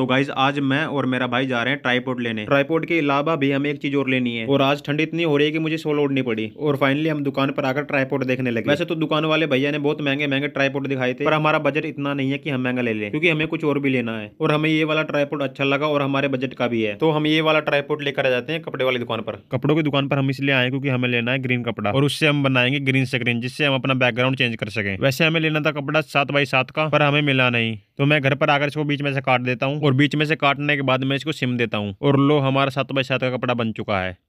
तो गाइज आज मैं और मेरा भाई जा रहे हैं ट्राईपोर्ट लेने ट्राईपोर्ट के अलावा भी हमें एक चीज और लेनी है और आज ठंड इतनी हो रही है कि मुझे सोल ओढ़नी पड़ी और फाइनली हम दुकान पर आकर ट्राईपोर्ट देखने लगे वैसे तो दुकान वाले भैया ने बहुत महंगे महंगे ट्राईपोर्ट दिखाए थे पर हमारा बजट इतना नहीं है कि हम महंगा ले लें क्योंकि हमें कुछ और भी लेना है और हमें ये वाला ट्राईपोर्ट अच्छा लगा और हमारे बजट का भी है तो हम ये वाला ट्राईपोर्ट लेकर आ जाते हैं कपड़े वाली दुकान पर कपड़ों की दुकान पर हम इसलिए आए क्योंकि हमें लेना है ग्रीन कपड़ा और उससे हम बनाएंगे ग्रीन स्क्रीन जिससे हम अपना बैकग्राउंड चेंज कर सके वैसे हमें लेना था कपड़ा सात बाई सात का पर हमें मिला नहीं तो मैं घर पर आकर इसको बीच में से काट देता हूँ और बीच में से काटने के बाद मैं इसको सिम देता हूँ और लो हमारा सात बाई सात का कपड़ा बन चुका है